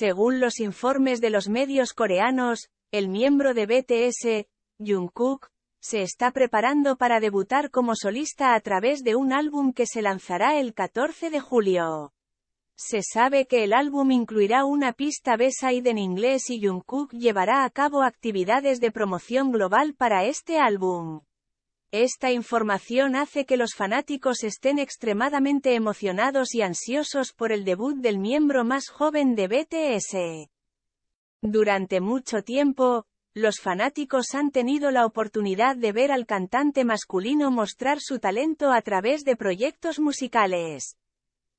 Según los informes de los medios coreanos, el miembro de BTS, Jungkook, se está preparando para debutar como solista a través de un álbum que se lanzará el 14 de julio. Se sabe que el álbum incluirá una pista B-side en inglés y Jungkook llevará a cabo actividades de promoción global para este álbum. Esta información hace que los fanáticos estén extremadamente emocionados y ansiosos por el debut del miembro más joven de BTS. Durante mucho tiempo, los fanáticos han tenido la oportunidad de ver al cantante masculino mostrar su talento a través de proyectos musicales.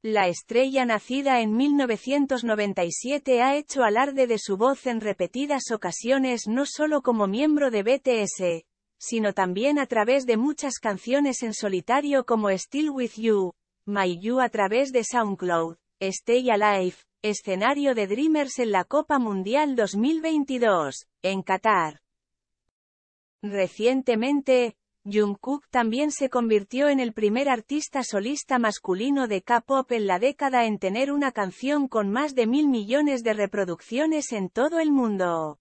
La estrella nacida en 1997 ha hecho alarde de su voz en repetidas ocasiones no solo como miembro de BTS, sino también a través de muchas canciones en solitario como Still With You, My You a través de SoundCloud, Stay Alive, escenario de Dreamers en la Copa Mundial 2022, en Qatar. Recientemente, Jungkook también se convirtió en el primer artista solista masculino de K-pop en la década en tener una canción con más de mil millones de reproducciones en todo el mundo.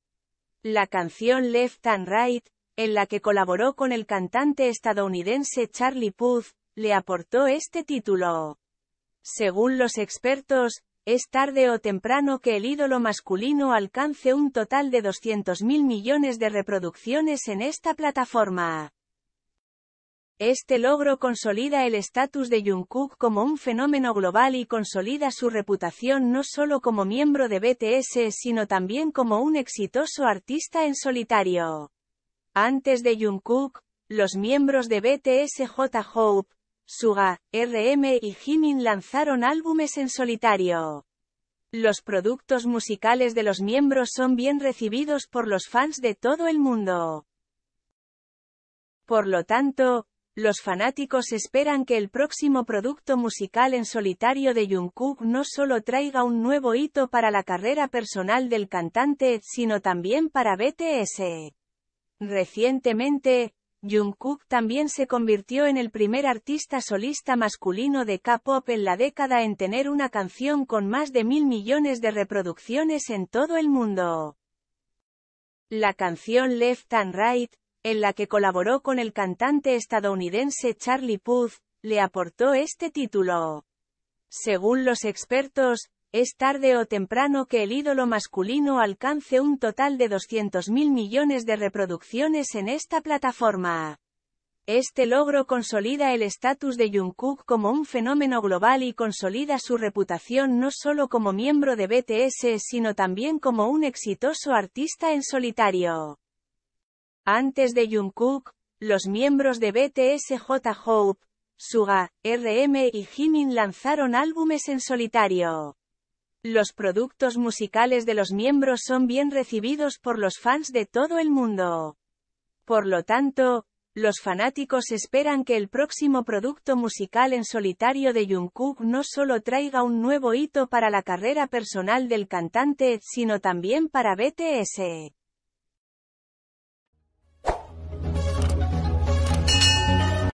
La canción Left and Right, en la que colaboró con el cantante estadounidense Charlie Puth, le aportó este título. Según los expertos, es tarde o temprano que el ídolo masculino alcance un total de 200.000 millones de reproducciones en esta plataforma. Este logro consolida el estatus de Jungkook como un fenómeno global y consolida su reputación no solo como miembro de BTS sino también como un exitoso artista en solitario. Antes de Jungkook, los miembros de BTS J. Hope, Suga, RM y Jimin lanzaron álbumes en solitario. Los productos musicales de los miembros son bien recibidos por los fans de todo el mundo. Por lo tanto, los fanáticos esperan que el próximo producto musical en solitario de Jungkook no solo traiga un nuevo hito para la carrera personal del cantante, sino también para BTS. Recientemente, Jungkook también se convirtió en el primer artista solista masculino de K-pop en la década en tener una canción con más de mil millones de reproducciones en todo el mundo. La canción Left and Right, en la que colaboró con el cantante estadounidense Charlie Puth, le aportó este título. Según los expertos, es tarde o temprano que el ídolo masculino alcance un total de 200.000 millones de reproducciones en esta plataforma. Este logro consolida el estatus de Jungkook como un fenómeno global y consolida su reputación no solo como miembro de BTS sino también como un exitoso artista en solitario. Antes de Jungkook, los miembros de BTS J. Hope, Suga, RM y Jimin lanzaron álbumes en solitario. Los productos musicales de los miembros son bien recibidos por los fans de todo el mundo. Por lo tanto, los fanáticos esperan que el próximo producto musical en solitario de Jungkook no solo traiga un nuevo hito para la carrera personal del cantante, sino también para BTS.